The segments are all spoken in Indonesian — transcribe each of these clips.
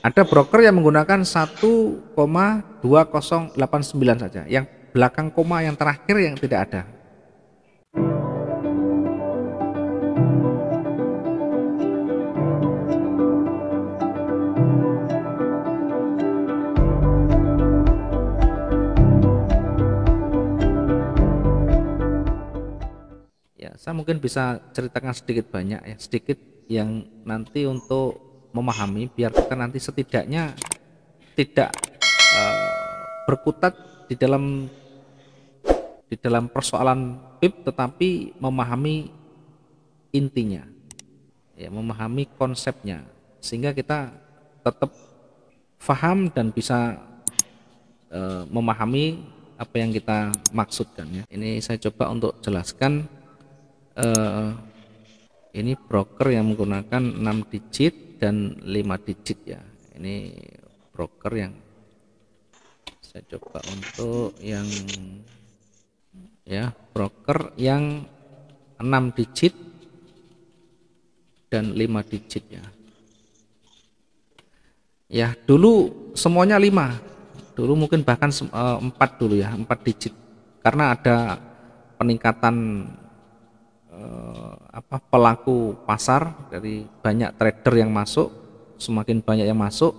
Ada broker yang menggunakan 1,2089 saja, yang belakang koma yang terakhir yang tidak ada. Ya, saya mungkin bisa ceritakan sedikit banyak ya, sedikit yang nanti untuk memahami biar kita nanti setidaknya tidak uh, berkutat di dalam di dalam persoalan pip tetapi memahami intinya ya memahami konsepnya sehingga kita tetap faham dan bisa uh, memahami apa yang kita maksudkan ya ini saya coba untuk jelaskan uh, ini broker yang menggunakan 6 digit dan 5 digit ya ini broker yang saya coba untuk yang ya broker yang 6 digit dan 5 digit ya ya dulu semuanya 5 dulu mungkin bahkan 4 eh, dulu ya 4 digit karena ada peningkatan eh, apa pelaku pasar dari banyak trader yang masuk, semakin banyak yang masuk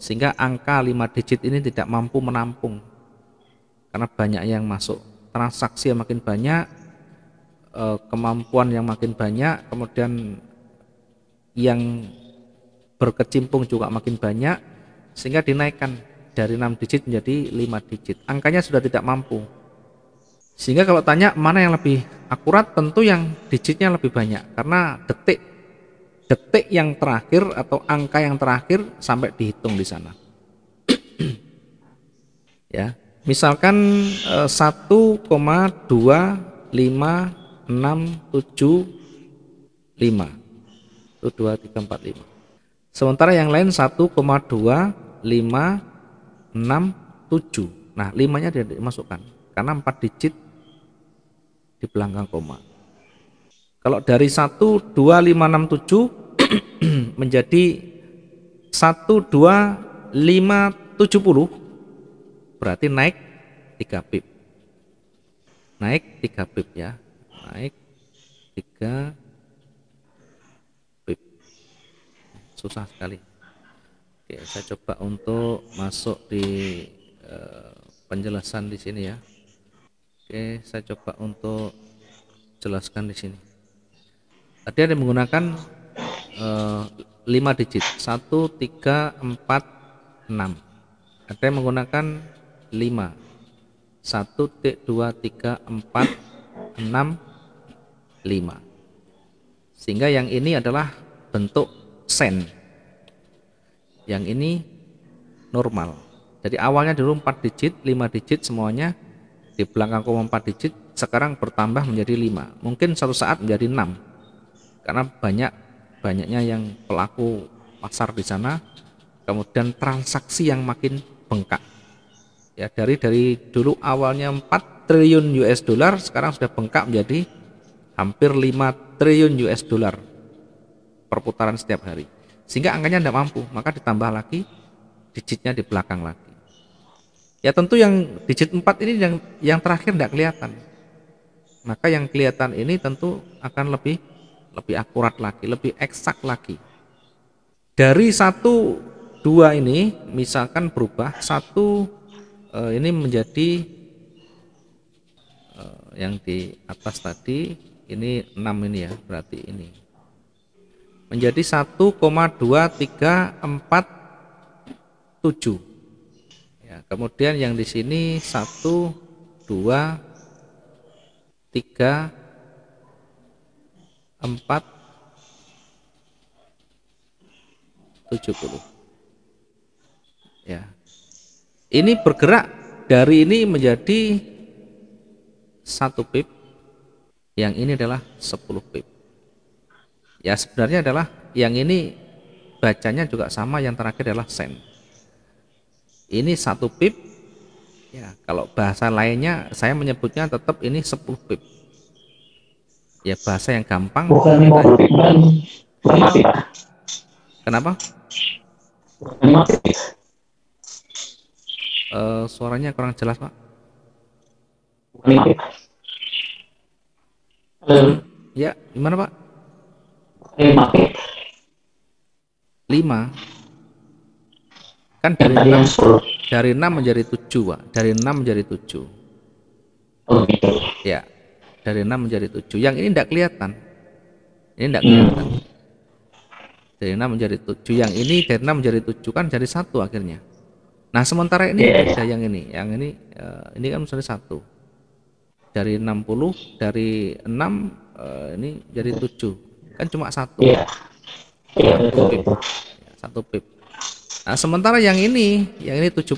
sehingga angka 5 digit ini tidak mampu menampung karena banyak yang masuk. Transaksi yang makin banyak, eh, kemampuan yang makin banyak, kemudian yang berkecimpung juga makin banyak sehingga dinaikkan dari 6 digit menjadi 5 digit. Angkanya sudah tidak mampu sehingga kalau tanya mana yang lebih akurat tentu yang digitnya lebih banyak karena detik detik yang terakhir atau angka yang terakhir sampai dihitung di sana. ya, misalkan eh, 1,25675 itu 2, 3, 4, 5. Sementara yang lain 1,2567 Nah, limanya dia dimasukkan. Karena 4 digit di belakang koma. Kalau dari 1, 2, 5, 6, 7 menjadi 1, 2, 5, 70 berarti naik 3 pip. Naik 3 pip ya. Naik 3 pip. Susah sekali. Oke, saya coba untuk masuk di uh, penjelasan di sini ya. Oke, saya coba untuk jelaskan di sini. Tadi ada menggunakan eh, lima 5 digit, 1 3 4 6. Ada yang menggunakan 5. 1 2 3 4 6 5. Sehingga yang ini adalah bentuk sen. Yang ini normal. Jadi awalnya dulu 4 digit, 5 digit semuanya di belakang koma 4 digit sekarang bertambah menjadi 5 mungkin satu saat menjadi 6 karena banyak banyaknya yang pelaku pasar di sana kemudian transaksi yang makin bengkak ya dari dari dulu awalnya 4 triliun US dollar sekarang sudah bengkak menjadi hampir 5 triliun US dollar perputaran setiap hari sehingga angkanya tidak mampu maka ditambah lagi digitnya di belakang lagi Ya tentu yang digit 4 ini yang yang terakhir tidak kelihatan. Maka yang kelihatan ini tentu akan lebih lebih akurat lagi, lebih eksak lagi. Dari satu dua ini misalkan berubah satu eh, ini menjadi eh, yang di atas tadi ini 6 ini ya berarti ini menjadi 1,2347 ya, kemudian yang di sini satu dua tiga empat tujuh puluh ya ini bergerak dari ini menjadi satu pip yang ini adalah 10 pip ya sebenarnya adalah yang ini bacanya juga sama yang terakhir adalah sen ini satu pip ya kalau bahasa lainnya saya menyebutnya tetap ini 10 pip ya bahasa yang gampang bukan lima pip bukan lima pip kenapa lima pip uh, suaranya kurang jelas pak bukan lima pip Halo. Ya, gimana Pak? Lima. pip. Lima. Kan dari enam dari enam menjadi tujuh Pak. Dari enam menjadi tujuh Oh gitu. Ya. Dari enam menjadi tujuh Yang ini tidak kelihatan. Ini tidak kelihatan. Hmm. Dari enam menjadi tujuh Yang ini dari enam menjadi tujuh kan jadi satu akhirnya. Nah, sementara ini yeah. yeah. yang ini. Yang ini uh, ini kan misalnya satu. Dari enam puluh dari enam uh, ini jadi tujuh Kan cuma satu. Yeah, iya. iya, satu pip. Satu pip. Nah, sementara yang ini, yang ini 70.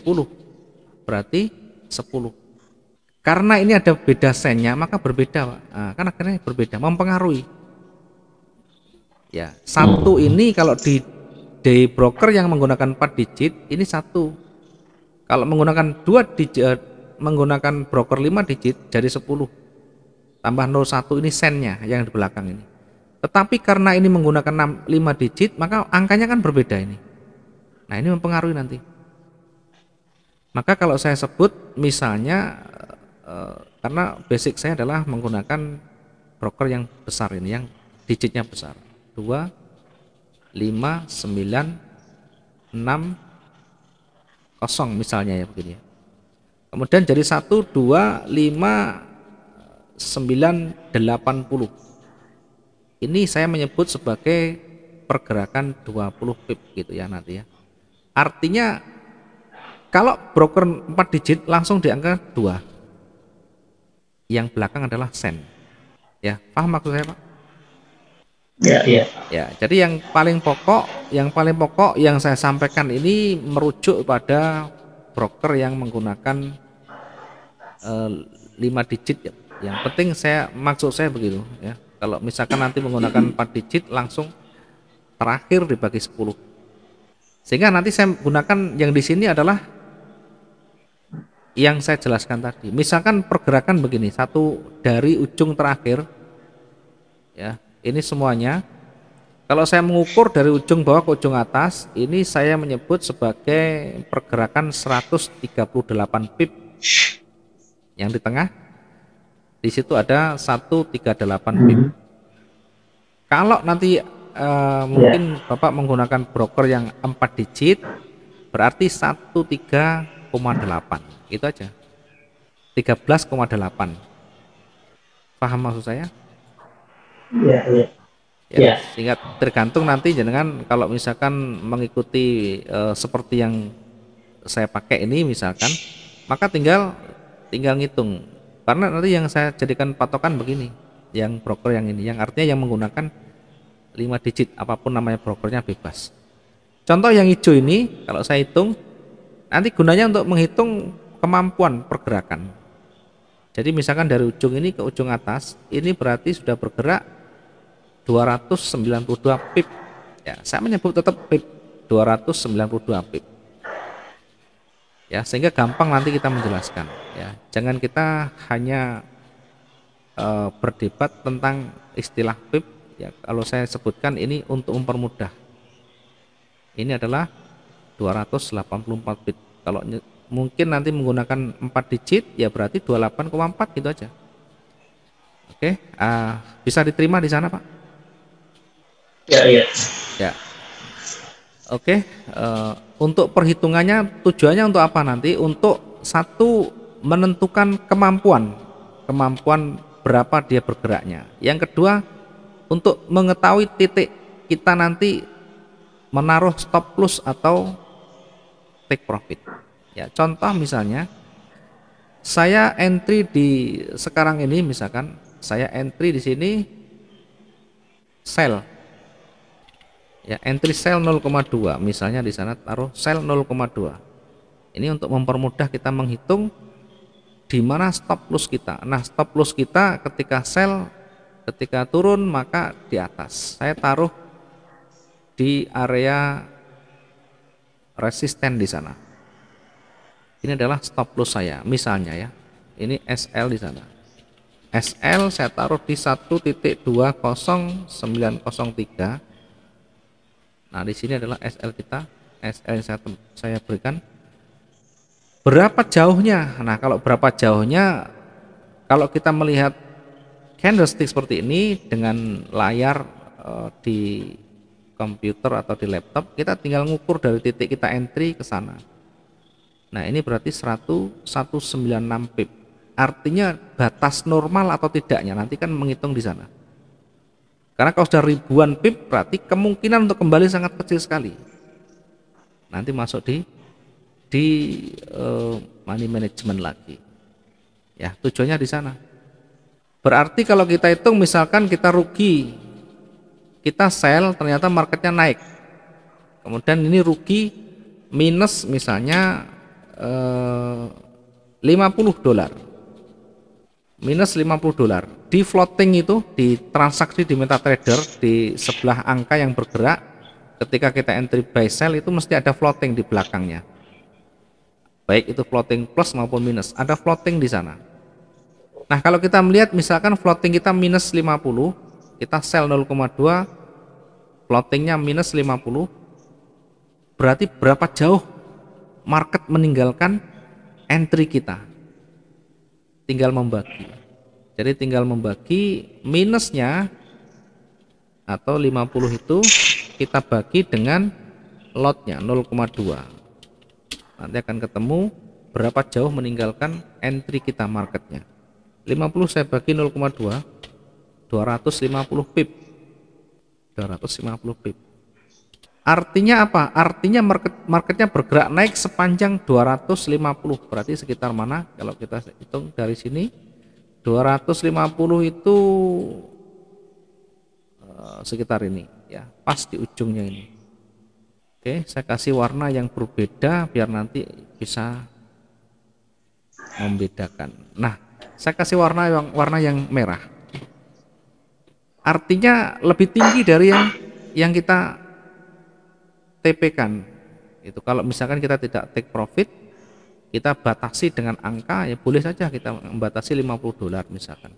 Berarti 10. Karena ini ada beda sennya, maka berbeda, Pak. Nah, kan akhirnya berbeda, mempengaruhi. Ya, satu hmm. ini kalau di day broker yang menggunakan 4 digit ini satu. Kalau menggunakan dua digit eh, menggunakan broker 5 digit jadi 10. Tambah 01 ini sennya yang di belakang ini. Tetapi karena ini menggunakan 5 digit, maka angkanya kan berbeda ini. Nah ini mempengaruhi nanti. Maka kalau saya sebut misalnya eh, karena basic saya adalah menggunakan broker yang besar ini yang digitnya besar 2 5 9 6 0 misalnya ya begini ya. Kemudian jadi 1 2 5 9 80. Ini saya menyebut sebagai pergerakan 20 pip gitu ya nanti ya. Artinya kalau broker 4 digit langsung di angka 2. Yang belakang adalah sen. Ya, paham maksud saya, Pak? Ya, ya. Ya, jadi yang paling pokok, yang paling pokok yang saya sampaikan ini merujuk pada broker yang menggunakan eh, 5 digit. Yang penting saya maksud saya begitu, ya. Kalau misalkan nanti menggunakan 4 digit langsung terakhir dibagi 10 sehingga nanti saya gunakan yang di sini adalah yang saya jelaskan tadi. Misalkan pergerakan begini, satu dari ujung terakhir ya, ini semuanya. Kalau saya mengukur dari ujung bawah ke ujung atas, ini saya menyebut sebagai pergerakan 138 pip. Yang di tengah di situ ada 138 pip. Hmm. Kalau nanti Eh, ya. mungkin yeah. Bapak menggunakan broker yang 4 digit berarti 13,8 itu aja 13,8 paham maksud saya? iya yeah, iya yeah. Ya, yes. Ya. Ya, sehingga tergantung nanti jenengan kalau misalkan mengikuti uh, seperti yang saya pakai ini misalkan maka tinggal tinggal ngitung karena nanti yang saya jadikan patokan begini yang broker yang ini yang artinya yang menggunakan 5 digit apapun namanya brokernya bebas contoh yang hijau ini kalau saya hitung nanti gunanya untuk menghitung kemampuan pergerakan jadi misalkan dari ujung ini ke ujung atas ini berarti sudah bergerak 292 pip ya saya menyebut tetap pip 292 pip ya sehingga gampang nanti kita menjelaskan ya jangan kita hanya e, berdebat tentang istilah pip ya kalau saya sebutkan ini untuk mempermudah ini adalah 284 bit kalau mungkin nanti menggunakan 4 digit ya berarti 28,4 gitu aja oke uh, bisa diterima di sana pak ya iya ya oke uh, untuk perhitungannya tujuannya untuk apa nanti untuk satu menentukan kemampuan kemampuan berapa dia bergeraknya yang kedua untuk mengetahui titik kita nanti menaruh stop loss atau take profit. Ya, contoh misalnya saya entry di sekarang ini misalkan saya entry di sini sell. Ya, entry sell 0,2 misalnya di sana taruh sell 0,2. Ini untuk mempermudah kita menghitung di mana stop loss kita. Nah, stop loss kita ketika sell Ketika turun maka di atas. Saya taruh di area resisten di sana. Ini adalah stop loss saya. Misalnya ya, ini SL di sana. SL saya taruh di 1.20903. Nah, di sini adalah SL kita. SL yang saya, saya berikan. Berapa jauhnya? Nah, kalau berapa jauhnya, kalau kita melihat candlestick seperti ini dengan layar uh, di komputer atau di laptop kita tinggal ngukur dari titik kita entry ke sana nah ini berarti 100 196 pip artinya batas normal atau tidaknya nanti kan menghitung di sana karena kalau sudah ribuan pip berarti kemungkinan untuk kembali sangat kecil sekali nanti masuk di di uh, money management lagi ya tujuannya di sana Berarti kalau kita hitung misalkan kita rugi, kita sell ternyata marketnya naik. Kemudian ini rugi minus misalnya 50 eh, dolar. Minus 50 dolar. Di floating itu di transaksi di MetaTrader di sebelah angka yang bergerak ketika kita entry buy sell itu mesti ada floating di belakangnya. Baik itu floating plus maupun minus, ada floating di sana Nah kalau kita melihat misalkan floating kita minus 50, kita sell 0,2, floatingnya minus 50, berarti berapa jauh market meninggalkan entry kita? Tinggal membagi. Jadi tinggal membagi minusnya atau 50 itu kita bagi dengan lotnya 0,2. Nanti akan ketemu berapa jauh meninggalkan entry kita marketnya. 50 saya bagi 0,2 250 pip 250 pip artinya apa? artinya market marketnya bergerak naik sepanjang 250 berarti sekitar mana? kalau kita hitung dari sini 250 itu eh, sekitar ini ya pas di ujungnya ini Oke, saya kasih warna yang berbeda biar nanti bisa membedakan. Nah, saya kasih warna yang warna yang merah. Artinya lebih tinggi dari yang yang kita TP-kan. Itu kalau misalkan kita tidak take profit, kita batasi dengan angka ya boleh saja kita membatasi 50 dolar misalkan.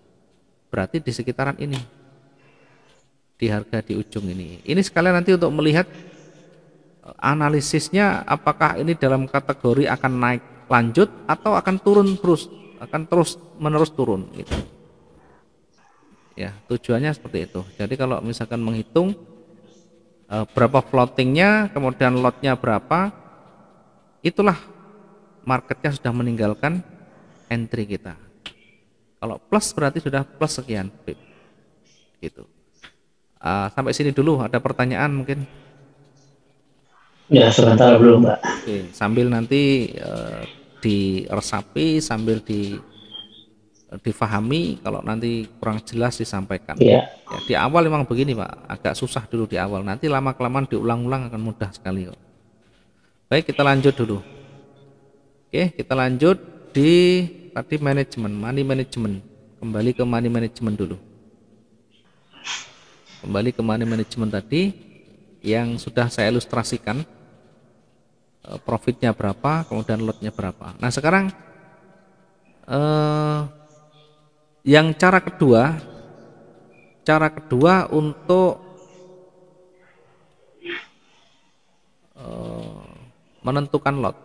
Berarti di sekitaran ini. Di harga di ujung ini. Ini sekalian nanti untuk melihat eh, analisisnya apakah ini dalam kategori akan naik lanjut atau akan turun terus akan terus menerus turun gitu. Ya, tujuannya seperti itu. Jadi kalau misalkan menghitung e, berapa floatingnya, kemudian lotnya berapa, itulah marketnya sudah meninggalkan entry kita. Kalau plus berarti sudah plus sekian, pip, gitu. E, sampai sini dulu. Ada pertanyaan mungkin? Ya sebentar belum, Pak. Oke, sambil nanti e, diresapi sambil di difahami kalau nanti kurang jelas disampaikan. Yeah. Ya, di awal memang begini pak, agak susah dulu di awal. Nanti lama kelamaan diulang-ulang akan mudah sekali. Kok. Baik kita lanjut dulu. Oke kita lanjut di tadi manajemen, money management. Kembali ke money management dulu. Kembali ke money management tadi yang sudah saya ilustrasikan Eh, profitnya berapa, kemudian lotnya berapa. Nah sekarang eh, yang cara kedua, cara kedua untuk eh, menentukan lot.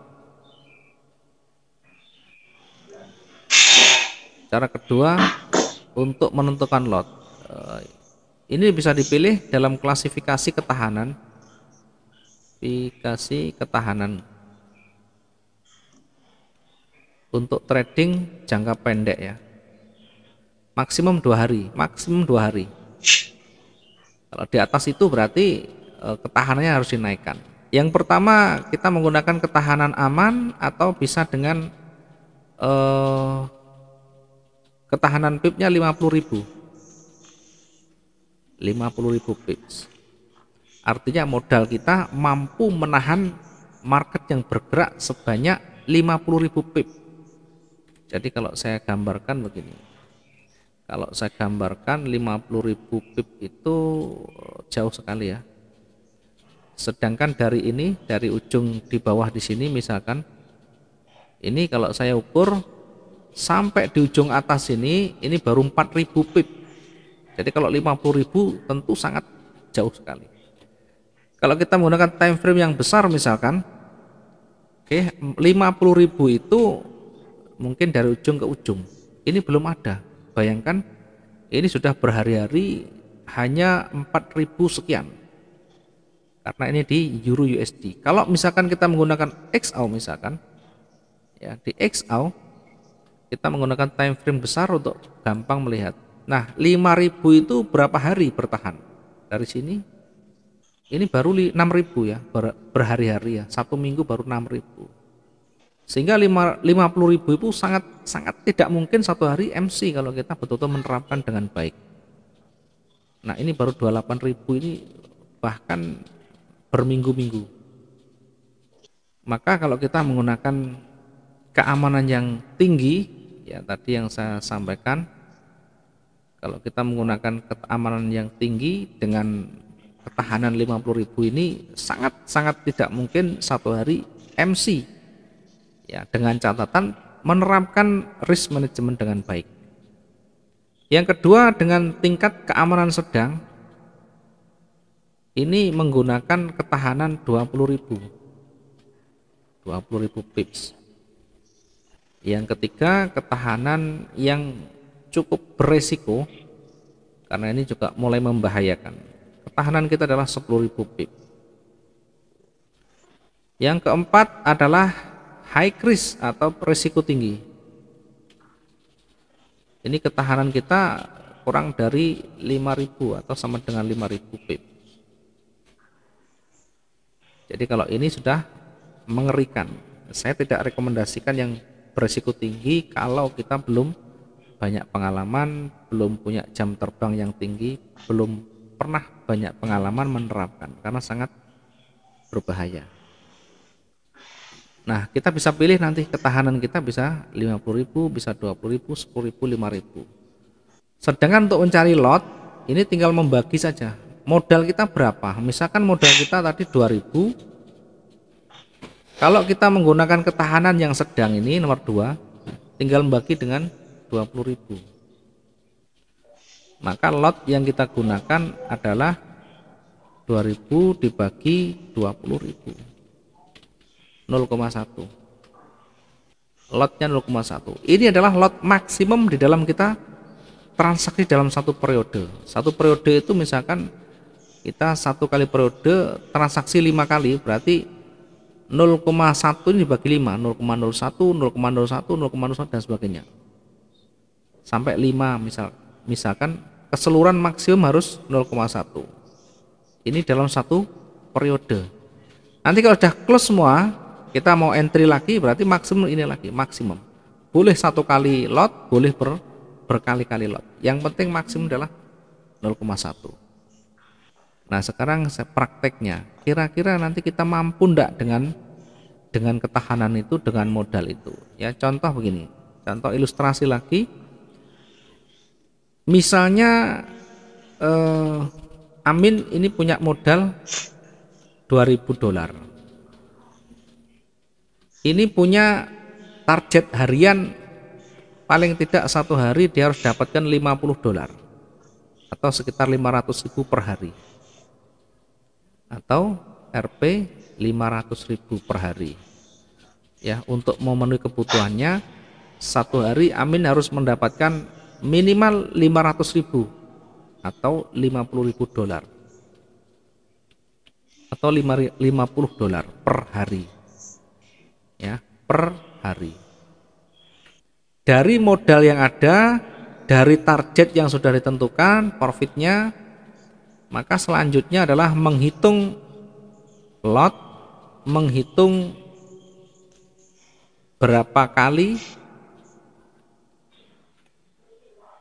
Cara kedua untuk menentukan lot. Eh, ini bisa dipilih dalam klasifikasi ketahanan Spesifikasi ketahanan untuk trading jangka pendek ya maksimum dua hari maksimum dua hari kalau di atas itu berarti e, ketahanannya harus dinaikkan yang pertama kita menggunakan ketahanan aman atau bisa dengan eh, ketahanan pipnya 50.000 50.000 pips Artinya modal kita mampu menahan market yang bergerak sebanyak 50.000 pip. Jadi kalau saya gambarkan begini. Kalau saya gambarkan 50.000 pip itu eh, jauh sekali ya. Sedangkan dari ini dari ujung di bawah di sini misalkan ini kalau saya ukur sampai di ujung atas ini ini baru 4000 pip. Jadi kalau 50.000 tentu sangat jauh sekali. Kalau kita menggunakan time frame yang besar misalkan, oke, okay, 50.000 itu mungkin dari ujung ke ujung. Ini belum ada. Bayangkan ini sudah berhari-hari hanya 4.000 sekian. Karena ini di euro USD. Kalau misalkan kita menggunakan XAU misalkan, ya di XAU kita menggunakan time frame besar untuk gampang melihat. Nah, 5000 itu berapa hari bertahan? Dari sini ini baru 6.000 ya ber, berhari-hari ya satu minggu baru 6.000 sehingga 50.000 itu sangat sangat tidak mungkin satu hari MC kalau kita betul-betul menerapkan dengan baik nah ini baru 28.000 ini bahkan berminggu-minggu maka kalau kita menggunakan keamanan yang tinggi ya tadi yang saya sampaikan kalau kita menggunakan keamanan yang tinggi dengan ketahanan 50.000 ini sangat-sangat tidak mungkin satu hari MC ya dengan catatan menerapkan risk management dengan baik yang kedua dengan tingkat keamanan sedang ini menggunakan ketahanan 20.000 ribu pips yang ketiga ketahanan yang cukup beresiko karena ini juga mulai membahayakan Tahanan kita adalah 10.000 pip. Yang keempat adalah high risk atau risiko tinggi. Ini ketahanan kita kurang dari 5.000 atau sama dengan 5.000 pip. Jadi kalau ini sudah mengerikan. Saya tidak rekomendasikan yang berisiko tinggi kalau kita belum banyak pengalaman, belum punya jam terbang yang tinggi, belum pernah banyak pengalaman menerapkan karena sangat berbahaya. Nah, kita bisa pilih nanti ketahanan kita bisa 50.000, bisa 20.000, 10.000, 5.000. Sedangkan untuk mencari lot, ini tinggal membagi saja. Modal kita berapa? Misalkan modal kita tadi 2.000. Kalau kita menggunakan ketahanan yang sedang ini nomor 2, tinggal membagi dengan 20.000 maka lot yang kita gunakan adalah 2000 dibagi 20.000 0,1 lotnya 0,1 ini adalah lot maksimum di dalam kita transaksi dalam satu periode satu periode itu misalkan kita satu kali periode transaksi lima kali berarti 0,1 dibagi 5 0,01 0,01 0,01 dan sebagainya sampai 5 misal misalkan keseluruhan maksimum harus 0,1 ini dalam satu periode nanti kalau sudah close semua kita mau entry lagi berarti maksimum ini lagi maksimum boleh satu kali lot boleh ber, berkali-kali lot yang penting maksimum adalah 0,1 Nah sekarang saya prakteknya kira-kira nanti kita mampu ndak dengan dengan ketahanan itu dengan modal itu ya contoh begini contoh ilustrasi lagi Misalnya eh, Amin ini punya modal 2000 dolar. Ini punya target harian paling tidak satu hari dia harus dapatkan 50 dolar atau sekitar 500 ribu per hari atau RP 500 ribu per hari ya untuk memenuhi kebutuhannya satu hari Amin harus mendapatkan minimal 500 ribu atau 50 ribu dolar atau 50 dolar per hari ya per hari dari modal yang ada dari target yang sudah ditentukan profitnya maka selanjutnya adalah menghitung lot menghitung berapa kali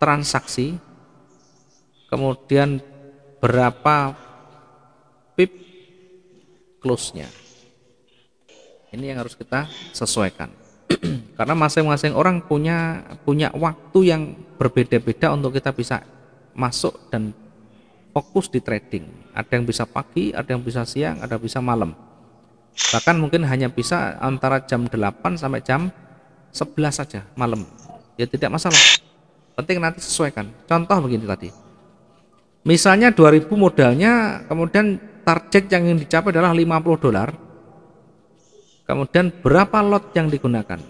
transaksi, kemudian berapa pip close-nya. Ini yang harus kita sesuaikan. Karena masing-masing orang punya punya waktu yang berbeda-beda untuk kita bisa masuk dan fokus di trading. Ada yang bisa pagi, ada yang bisa siang, ada yang bisa malam. Bahkan mungkin hanya bisa antara jam 8 sampai jam 11 saja malam. Ya tidak masalah. Penting nanti sesuaikan. Contoh begini tadi. Misalnya 2000 modalnya, kemudian target yang ingin dicapai adalah 50 dolar. Kemudian berapa lot yang digunakan?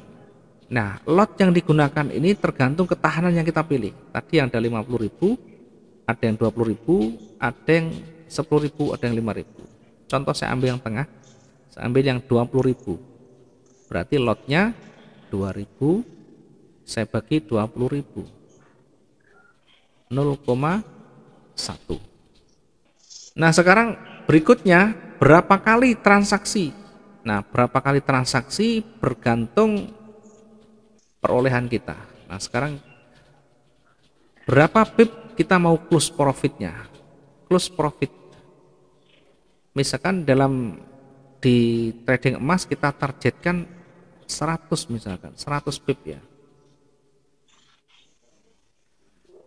Nah, lot yang digunakan ini tergantung ketahanan yang kita pilih. Tadi yang ada 50.000, ada yang 20.000, ada yang 10.000, ada yang 5.000. Contoh saya ambil yang tengah. Saya ambil yang 20.000. Berarti lotnya 2000 saya bagi 20.000. 0,1. Nah, sekarang berikutnya berapa kali transaksi? Nah, berapa kali transaksi bergantung perolehan kita. Nah, sekarang berapa pip kita mau close profitnya? Close profit. Misalkan dalam di trading emas kita targetkan 100 misalkan, 100 pip ya.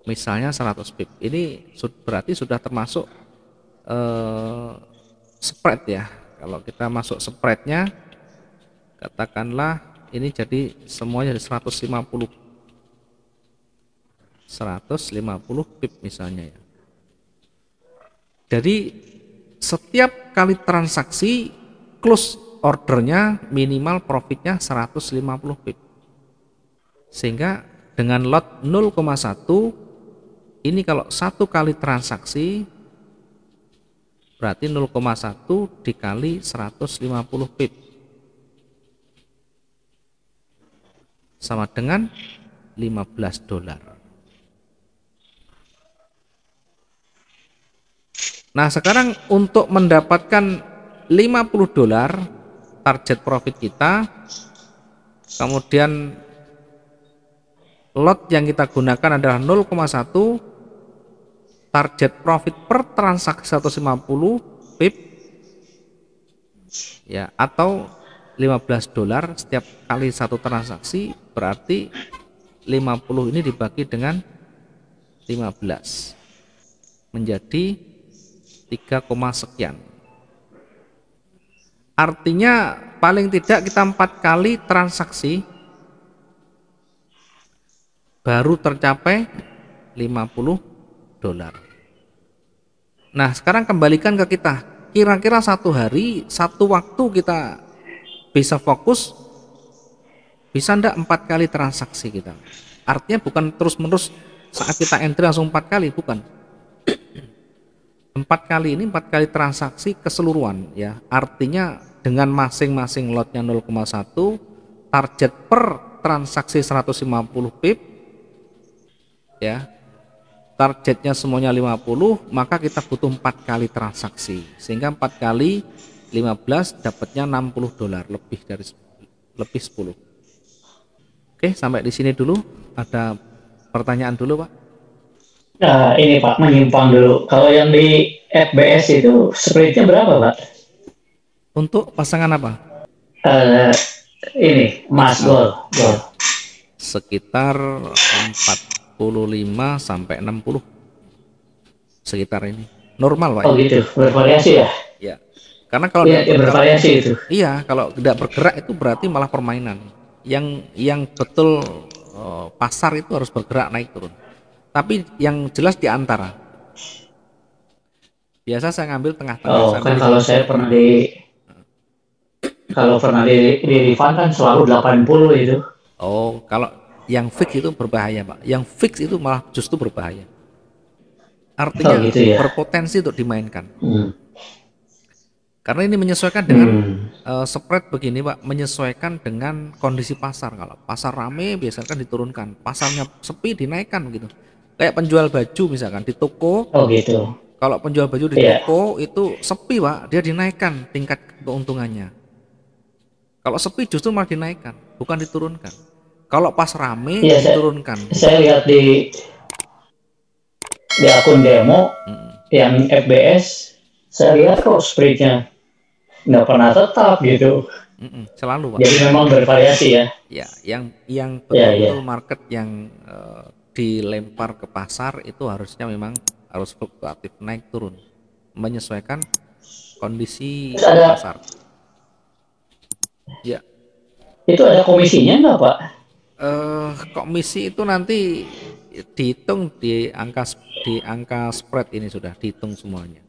misalnya 100 pip ini berarti sudah termasuk eh, spread ya kalau kita masuk spreadnya katakanlah ini jadi semuanya jadi 150 150 pip misalnya ya jadi setiap kali transaksi close ordernya minimal profitnya 150 pip sehingga dengan lot ini kalau satu kali transaksi berarti 0,1 dikali 150 pip. Sama dengan 15 dolar. Nah, sekarang untuk mendapatkan 50 dolar target profit kita, kemudian lot yang kita gunakan adalah target profit per transaksi 150 pip ya atau 15 dolar setiap kali satu transaksi berarti 50 ini dibagi dengan 15 menjadi 3, sekian artinya paling tidak kita empat kali transaksi baru tercapai 50 dolar Nah, sekarang kembalikan ke kita. Kira-kira satu hari, satu waktu kita bisa fokus, bisa ndak empat kali transaksi kita? Artinya bukan terus-menerus saat kita entry langsung empat kali, bukan. Empat kali ini empat kali transaksi keseluruhan ya. Artinya dengan masing-masing lotnya 0,1 target per transaksi 150 pip ya targetnya semuanya 50 maka kita butuh empat kali transaksi sehingga empat kali 15 dapatnya 60 dolar lebih dari lebih 10 oke sampai di sini dulu ada pertanyaan dulu pak nah ini pak menyimpang dulu kalau yang di FBS itu spreadnya berapa pak untuk pasangan apa uh, ini mas gol sekitar 4 45 sampai 60 sekitar ini normal pak oh gitu bervariasi ya ya karena kalau ya, tidak, ya bervariasi itu iya kalau tidak bergerak itu berarti malah permainan yang yang betul uh, pasar itu harus bergerak naik turun tapi yang jelas di antara biasa saya ngambil tengah-tengah oh, kan kalau saya pernah di kalau pernah di, di di kan selalu 80 itu oh kalau yang fix itu berbahaya pak yang fix itu malah justru berbahaya artinya oh, gitu ya? berpotensi untuk dimainkan hmm. karena ini menyesuaikan dengan hmm. uh, spread begini pak menyesuaikan dengan kondisi pasar kalau pasar rame biasanya kan diturunkan pasarnya sepi dinaikkan gitu kayak penjual baju misalkan di toko oh gitu kalau penjual baju di yeah. toko itu sepi pak dia dinaikkan tingkat keuntungannya kalau sepi justru malah dinaikkan bukan diturunkan kalau pas rame ya, saya, turunkan. Saya lihat di di akun demo hmm. yang FBS, saya lihat kok spreadnya nggak pernah tetap gitu. Mm-mm, selalu pak. Jadi memang bervariasi ya. Ya, yang yang ya, betul-betul yeah, yeah. market yang uh, dilempar ke pasar itu harusnya memang harus fluktuatif naik turun, menyesuaikan kondisi ada, pasar. Ya. Itu ada komisinya nggak pak? eh, komisi itu nanti dihitung di angka di angka spread ini sudah dihitung semuanya.